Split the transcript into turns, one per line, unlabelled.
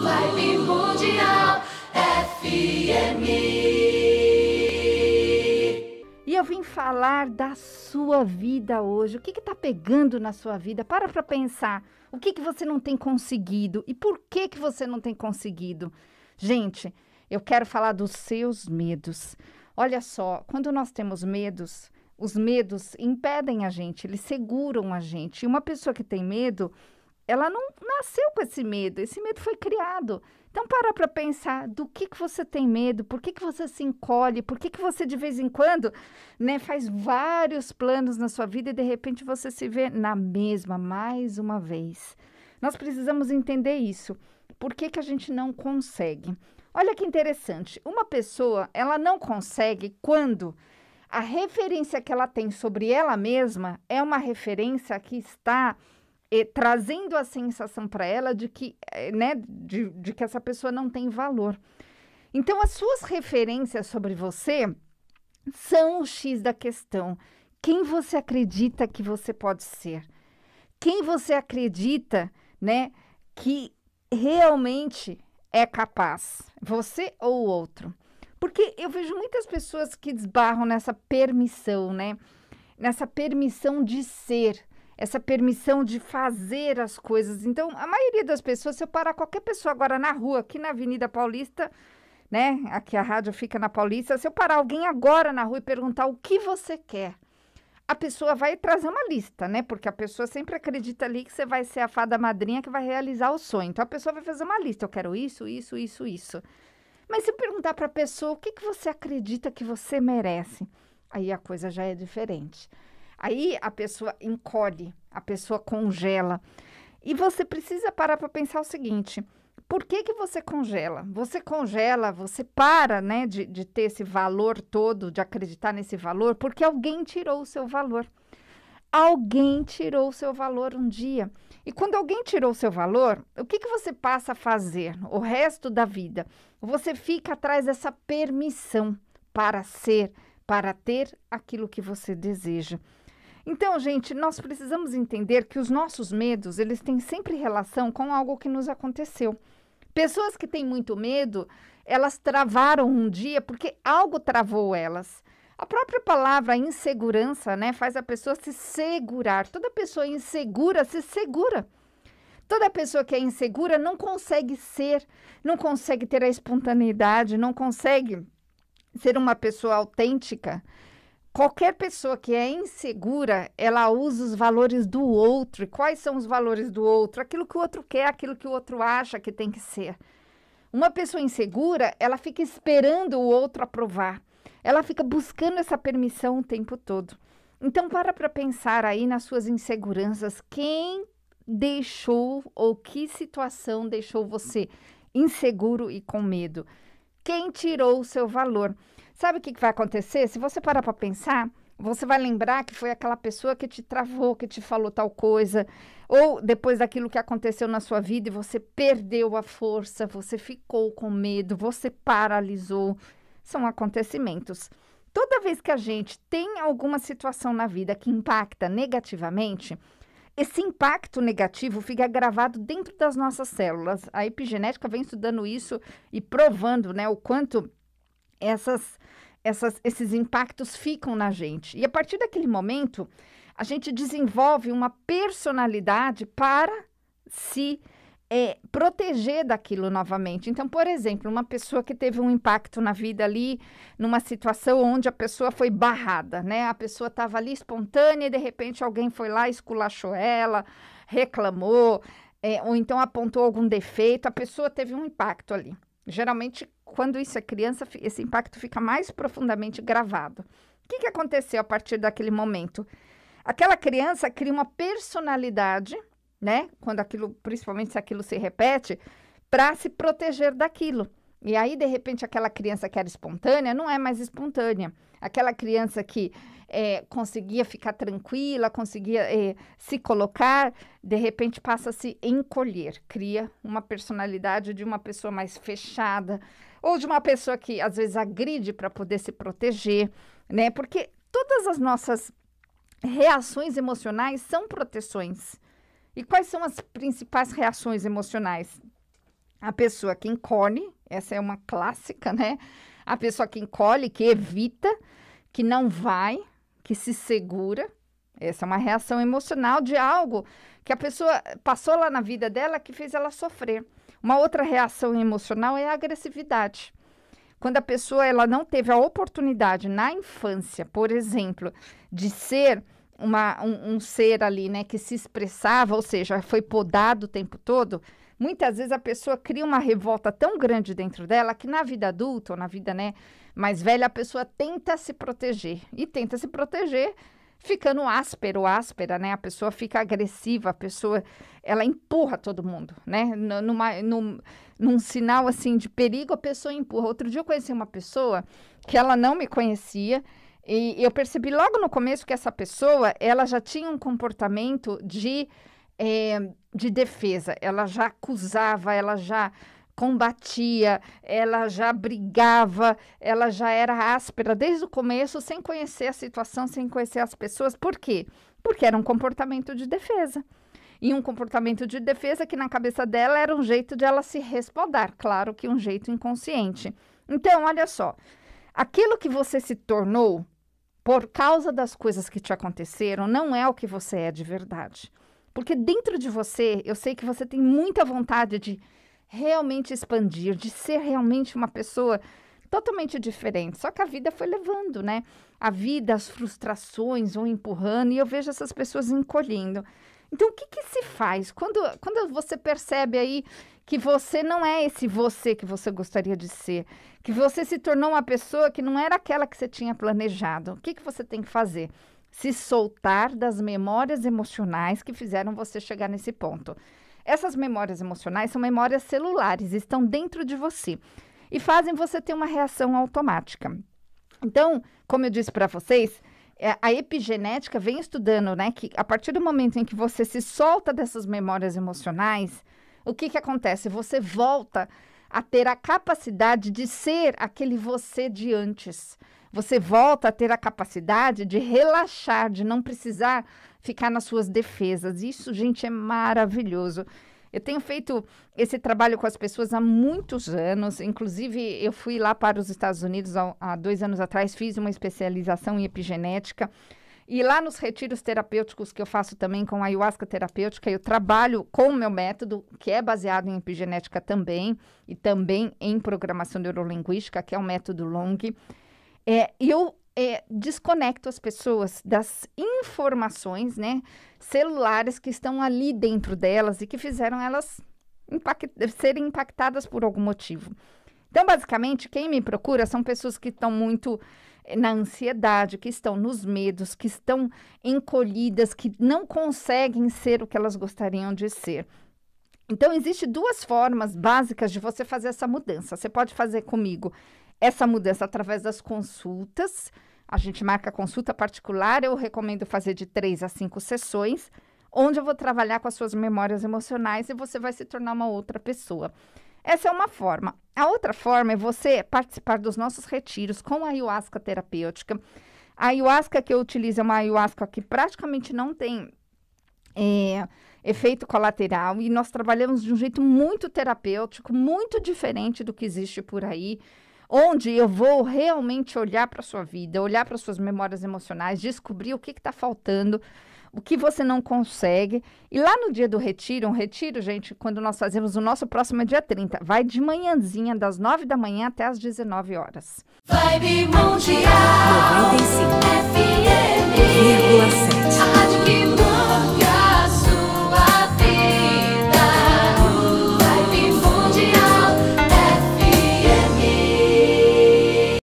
Live Mundial FM. E eu vim falar da sua vida hoje. O que está pegando na sua vida? Para para pensar. O que, que você não tem conseguido e por que, que você não tem conseguido? Gente, eu quero falar dos seus medos. Olha só, quando nós temos medos, os medos impedem a gente, eles seguram a gente. E uma pessoa que tem medo, ela não nasceu com esse medo, esse medo foi criado. Então para para pensar do que, que você tem medo, por que, que você se encolhe, por que, que você de vez em quando né, faz vários planos na sua vida e de repente você se vê na mesma mais uma vez. Nós precisamos entender isso. Por que, que a gente não consegue? Olha que interessante, uma pessoa ela não consegue quando a referência que ela tem sobre ela mesma é uma referência que está e, trazendo a sensação para ela de que, eh, né, de, de que essa pessoa não tem valor. Então, as suas referências sobre você são o X da questão. Quem você acredita que você pode ser? Quem você acredita, né, que realmente é capaz? Você ou o outro? Porque eu vejo muitas pessoas que desbarram nessa permissão, né? Nessa permissão de ser, essa permissão de fazer as coisas. Então, a maioria das pessoas, se eu parar qualquer pessoa agora na rua, aqui na Avenida Paulista, né? Aqui a rádio fica na Paulista. Se eu parar alguém agora na rua e perguntar o que você quer, a pessoa vai trazer uma lista, né? Porque a pessoa sempre acredita ali que você vai ser a fada madrinha que vai realizar o sonho. Então a pessoa vai fazer uma lista. Eu quero isso, isso, isso, isso. Mas se perguntar para a pessoa o que, que você acredita que você merece, aí a coisa já é diferente. Aí a pessoa encolhe, a pessoa congela. E você precisa parar para pensar o seguinte: por que, que você congela? Você congela, você para né, de, de ter esse valor todo, de acreditar nesse valor, porque alguém tirou o seu valor. Alguém tirou o seu valor um dia. E quando alguém tirou o seu valor, o que, que você passa a fazer o resto da vida? Você fica atrás dessa permissão para ser, para ter aquilo que você deseja. Então, gente, nós precisamos entender que os nossos medos, eles têm sempre relação com algo que nos aconteceu. Pessoas que têm muito medo, elas travaram um dia porque algo travou elas. A própria palavra insegurança, né, faz a pessoa se segurar. Toda pessoa insegura se segura. Toda pessoa que é insegura não consegue ser, não consegue ter a espontaneidade, não consegue ser uma pessoa autêntica. Qualquer pessoa que é insegura, ela usa os valores do outro. E quais são os valores do outro? Aquilo que o outro quer, aquilo que o outro acha que tem que ser. Uma pessoa insegura, ela fica esperando o outro aprovar. Ela fica buscando essa permissão o tempo todo. Então, para para pensar aí nas suas inseguranças. Quem deixou ou que situação deixou você inseguro e com medo? Quem tirou o seu valor? Sabe o que, que vai acontecer? Se você parar para pensar, você vai lembrar que foi aquela pessoa que te travou, que te falou tal coisa, ou depois daquilo que aconteceu na sua vida e você perdeu a força, você ficou com medo, você paralisou. São acontecimentos. Toda vez que a gente tem alguma situação na vida que impacta negativamente, esse impacto negativo fica gravado dentro das nossas células. A epigenética vem estudando isso e provando né, o quanto essas, essas, esses impactos ficam na gente. E a partir daquele momento, a gente desenvolve uma personalidade para se é, proteger daquilo novamente. Então, por exemplo, uma pessoa que teve um impacto na vida ali, numa situação onde a pessoa foi barrada, né? A pessoa estava ali espontânea e de repente alguém foi lá, esculachou ela, reclamou, é, ou então apontou algum defeito, a pessoa teve um impacto ali. Geralmente quando isso é criança, esse impacto fica mais profundamente gravado. O que, que aconteceu a partir daquele momento? Aquela criança cria uma personalidade, né? Quando aquilo, principalmente se aquilo se repete, para se proteger daquilo. E aí, de repente, aquela criança que era espontânea não é mais espontânea. Aquela criança que é, conseguia ficar tranquila, conseguia é, se colocar, de repente passa a se encolher, cria uma personalidade de uma pessoa mais fechada, ou de uma pessoa que às vezes agride para poder se proteger, né? Porque todas as nossas reações emocionais são proteções. E quais são as principais reações emocionais? A pessoa que encolhe, essa é uma clássica, né? A pessoa que encolhe, que evita, que não vai, que se segura. Essa é uma reação emocional de algo que a pessoa passou lá na vida dela que fez ela sofrer. Uma outra reação emocional é a agressividade. Quando a pessoa ela não teve a oportunidade na infância, por exemplo, de ser uma, um, um ser ali, né, que se expressava, ou seja, foi podado o tempo todo, Muitas vezes a pessoa cria uma revolta tão grande dentro dela que na vida adulta ou na vida né, mais velha a pessoa tenta se proteger e tenta se proteger ficando áspero, áspera, né? A pessoa fica agressiva, a pessoa ela empurra todo mundo, né? Numa, num, num sinal assim de perigo, a pessoa empurra. Outro dia eu conheci uma pessoa que ela não me conhecia. E eu percebi logo no começo que essa pessoa, ela já tinha um comportamento de é, de defesa. Ela já acusava, ela já combatia, ela já brigava, ela já era áspera desde o começo, sem conhecer a situação, sem conhecer as pessoas. Por quê? Porque era um comportamento de defesa. E um comportamento de defesa que na cabeça dela era um jeito de ela se respaldar, claro que um jeito inconsciente. Então, olha só, aquilo que você se tornou por causa das coisas que te aconteceram não é o que você é de verdade. Porque dentro de você, eu sei que você tem muita vontade de realmente expandir, de ser realmente uma pessoa totalmente diferente. Só que a vida foi levando, né? A vida, as frustrações vão empurrando e eu vejo essas pessoas encolhendo. Então, o que, que se faz? Quando, quando você percebe aí que você não é esse você que você gostaria de ser, que você se tornou uma pessoa que não era aquela que você tinha planejado, o que, que você tem que fazer? se soltar das memórias emocionais que fizeram você chegar nesse ponto. Essas memórias emocionais são memórias celulares, estão dentro de você e fazem você ter uma reação automática. Então, como eu disse para vocês, é, a epigenética vem estudando, né, que a partir do momento em que você se solta dessas memórias emocionais, o que que acontece? Você volta a ter a capacidade de ser aquele você de antes. Você volta a ter a capacidade de relaxar, de não precisar ficar nas suas defesas. Isso, gente, é maravilhoso. Eu tenho feito esse trabalho com as pessoas há muitos anos. Inclusive, eu fui lá para os Estados Unidos há, dois anos atrás, fiz uma especialização em epigenética. E lá nos retiros terapêuticos que eu faço também com ayahuasca terapêutica, eu trabalho com o meu método, que é baseado em epigenética também, e também em programação neurolinguística, que é o um método Long. É, eu é, desconecto as pessoas das informações né, celulares que estão ali dentro delas e que fizeram elas impact serem impactadas por algum motivo. Então, basicamente, quem me procura são pessoas que estão muito na ansiedade, que estão nos medos, que estão encolhidas, que não conseguem ser o que elas gostariam de ser. Então, existem duas formas básicas de você fazer essa mudança. Você pode fazer comigo essa mudança através das consultas. A gente marca consulta particular, eu recomendo fazer de três a cinco sessões, onde eu vou trabalhar com as suas memórias emocionais e você vai se tornar uma outra pessoa. Essa é uma forma. A outra forma é você participar dos nossos retiros com a ayahuasca terapêutica. A ayahuasca que eu utilizo é uma ayahuasca que praticamente não tem é, efeito colateral e nós trabalhamos de um jeito muito terapêutico, muito diferente do que existe por aí onde eu vou realmente olhar para a sua vida, olhar para suas memórias emocionais, descobrir o que está faltando o que você não consegue. E lá no dia do retiro, um retiro, gente, quando nós fazemos o nosso próximo é dia 30, vai de manhãzinha, das 9 da manhã até as 19 horas. Vibe Mundial 95 FM 1,7 A Rádio